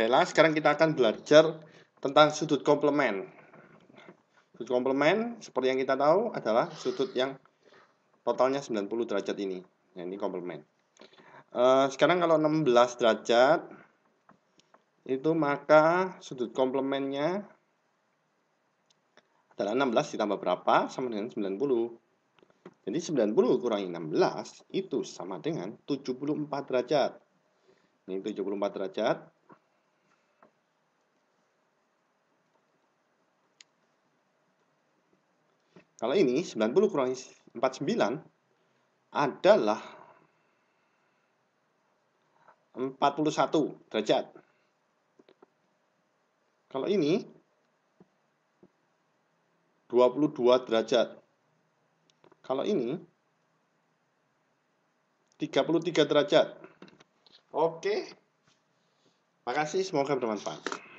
Baiklah, sekarang kita akan belajar tentang sudut komplement. Sudut komplement, seperti yang kita tahu, adalah sudut yang totalnya 90 derajat ini. Nah, ini komplement. Eh, sekarang kalau 16 derajat, itu maka sudut komplementnya adalah 16 ditambah berapa? Sama dengan 90. Jadi 90 kurangi 16 itu sama dengan 74 derajat. Ini 74 derajat Kalau ini 90 kurangi 49 adalah 41 derajat. Kalau ini 22 derajat. Kalau ini 33 derajat. Oke. Makasih, semoga bermanfaat.